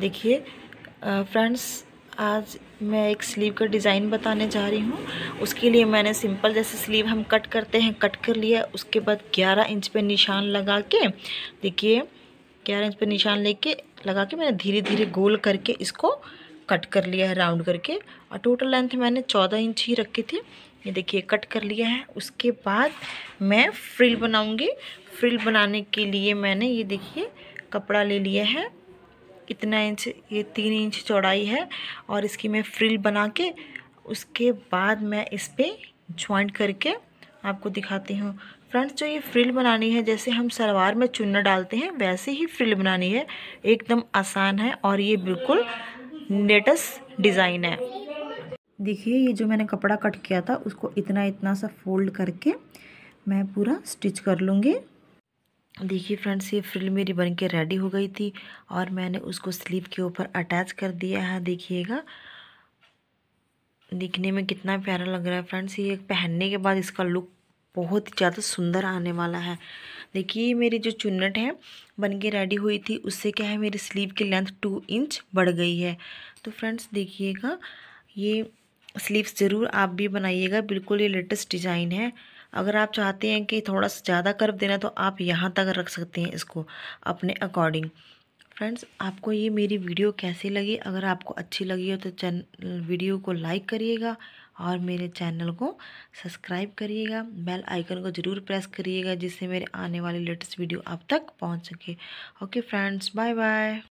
देखिए फ्रेंड्स आज मैं एक स्लीव का डिज़ाइन बताने जा रही हूँ उसके लिए मैंने सिंपल जैसे स्लीव हम कट करते हैं कट कर लिया उसके बाद 11 इंच पे निशान लगा के देखिए 11 इंच पे निशान लेके लगा के मैंने धीरे धीरे गोल करके इसको कट कर लिया है राउंड करके और टोटल लेंथ मैंने 14 इंच ही रखी थी ये देखिए कट कर लिया है उसके बाद मैं फ्रिल बनाऊँगी फ्रिल बनाने के लिए मैंने ये देखिए कपड़ा ले लिया है कितना इंच ये तीन इंच चौड़ाई है और इसकी मैं फ्रिल बना के उसके बाद मैं इस पर ज्वाइंट करके आपको दिखाती हूँ फ्रेंड्स जो ये फ्रिल बनानी है जैसे हम सलवार में चुन्ना डालते हैं वैसे ही फ्रिल बनानी है एकदम आसान है और ये बिल्कुल लेटेस्ट डिज़ाइन है देखिए ये जो मैंने कपड़ा कट किया था उसको इतना इतना सा फोल्ड करके मैं पूरा स्टिच कर लूँगी देखिए फ्रेंड्स ये फ्रिल मेरी बन के रेडी हो गई थी और मैंने उसको स्लीव के ऊपर अटैच कर दिया है देखिएगा दिखने में कितना प्यारा लग रहा है फ्रेंड्स ये पहनने के बाद इसका लुक बहुत ज़्यादा सुंदर आने वाला है देखिए मेरी जो चुन्नट है बन के रेडी हुई थी उससे क्या है मेरी स्लीव की लेंथ टू इंच बढ़ गई है तो फ्रेंड्स देखिएगा ये स्लीव्स ज़रूर आप भी बनाइएगा बिल्कुल ये लेटेस्ट डिज़ाइन है अगर आप चाहते हैं कि थोड़ा सा ज़्यादा कर्व देना तो आप यहाँ तक रख सकते हैं इसको अपने अकॉर्डिंग फ्रेंड्स आपको ये मेरी वीडियो कैसी लगी अगर आपको अच्छी लगी हो तो चैन वीडियो को लाइक करिएगा और मेरे चैनल को सब्सक्राइब करिएगा बेल आइकन को ज़रूर प्रेस करिएगा जिससे मेरे आने वाली लेटेस्ट वीडियो आप तक पहुंच सके ओके फ्रेंड्स बाय बाय